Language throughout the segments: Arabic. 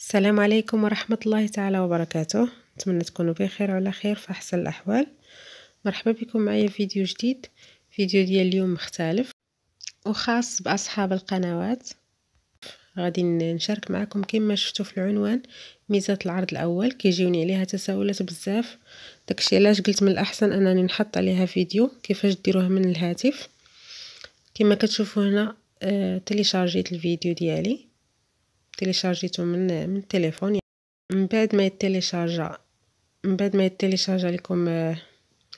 السلام عليكم ورحمة الله تعالى وبركاته نتمنى تكونوا بخير وعلى خير في أحسن الأحوال مرحبا بكم معايا فيديو جديد فيديو ديال اليوم مختلف وخاص بأصحاب القنوات غادي نشارك معكم كما شفتوا في العنوان ميزات العرض الأول كيجيوني عليها تساؤلات بزاف داكشي علاش قلت من الأحسن أنني نحط عليها فيديو كيفاش ديروه من الهاتف كما كتشوفوا هنا آه، تلي شارجيت الفيديو ديالي تيليشارجيته من من التليفون من بعد ما يتيليشارجا من بعد ما يتيليشارجا لكم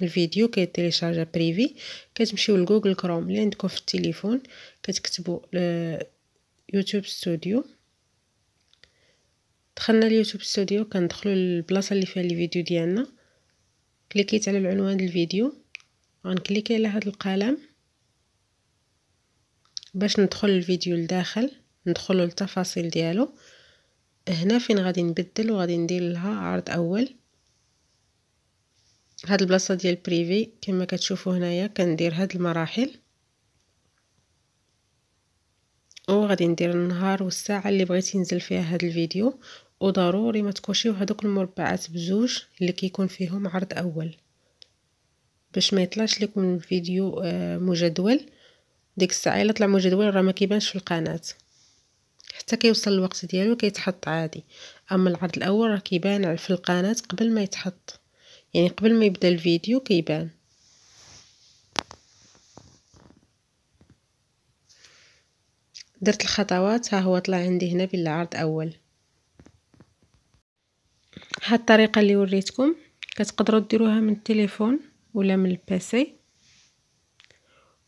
الفيديو كيتيليشارجا بريفي كتمشيو لجوجل كروم اللي عندكم في التليفون كتكتبوا يوتيوب ستوديو دخلنا اليوتيوب ستوديو كندخلوا للبلاصه اللي فيها الفيديو ديالنا كليكيت على العنوان ديال الفيديو غنكليكي على هذا القلم باش ندخل الفيديو لداخل ندخلو للتفاصيل ديالو هنا فين غادي نبدل وغادي ندير لها عرض اول هاد البلاصه ديال بريفي كما كتشوفوا هنايا كندير هاد المراحل وغادي ندير النهار والساعه اللي بغيت ينزل فيها هاد الفيديو وضروري ما تكوشيو هادوك المربعات بزوج اللي كيكون فيهم عرض اول باش ما يطلعش لكم الفيديو آه، مجدول ديك الساعه الا طلع مجدول راه ما كيبانش في القناه حتى كيوصل الوقت ديالو كيتحط عادي اما العرض الاول راه كيبان في القناه قبل ما يتحط يعني قبل ما يبدا الفيديو كيبان درت الخطوات ها هو طلع عندي هنا بالعرض اول هاد الطريقه اللي وريتكم كتقدروا ديروها من التليفون ولا من البيسي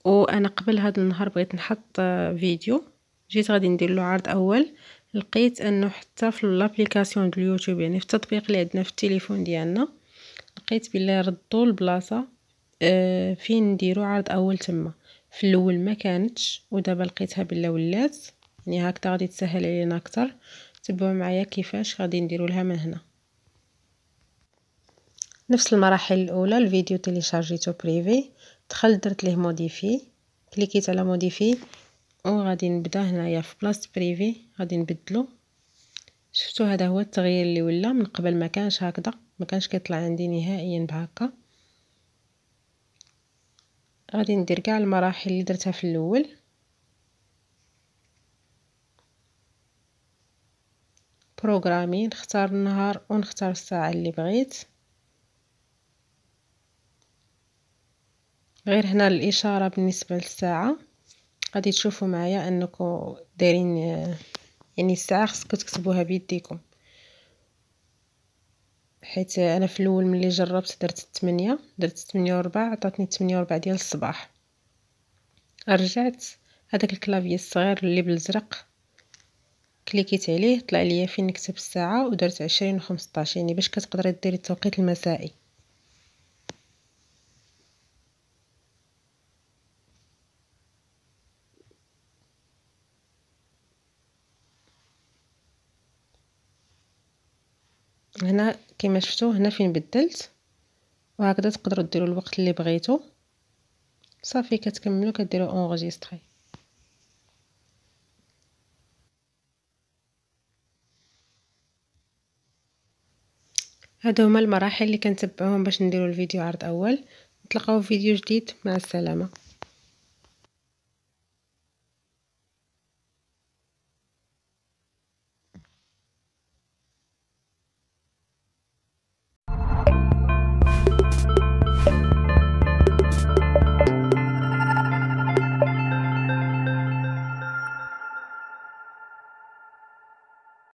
وانا قبل هذا النهار بغيت نحط فيديو جيت غادي ندير له عرض اول لقيت انه حتى في لابليكاسيون ديال اليوتيوب يعني في التطبيق اللي عندنا في التليفون ديالنا لقيت بلي ردوا البلاصه اه فين نديرو عرض اول تما في الاول ما كانتش ودابا لقيتها بلا ولات يعني هكذا غادي تسهل علينا اكثر تبعوا معايا كيفاش غادي نديرو لها من هنا نفس المراحل الاولى الفيديو تيليشارجيتو بريفي دخلت درت ليه موديفي كليكيت على موديفي وغادي نبدا هنايا في بلاصه بريفي غادي نبدلو شفتوا هذا هو التغيير اللي ولا من قبل ما كانش هكذا ما كانش كيطلع عندي نهائيا بهكا غادي ندير كاع المراحل اللي درتها في الاول بروغرامي نختار النهار ونختار الساعه اللي بغيت غير هنا الاشاره بالنسبه للساعه غادي تشوفوا معايا انكم دايرين يعني الساعه خصكم تكتبوها بيديكم حيت انا في الاول ملي جربت درت 8 درت 8 و4 عطاتني 8 و4 ديال الصباح رجعت هذاك الكلافي الصغير اللي بالزرق كليكيت عليه طلع ليا فين نكتب الساعه ودرت 20 و 15 يعني باش كتقدري ديري التوقيت المسائي هنا كما شفتوا هنا فين بدلت وهكذا تقدروا ديروا الوقت اللي بغيتو صافي كتكملوا كديروا اونغيستري هادو هما المراحل اللي كنتبعوهم باش نديروا الفيديو عرض اول نتلاقاو في فيديو جديد مع السلامه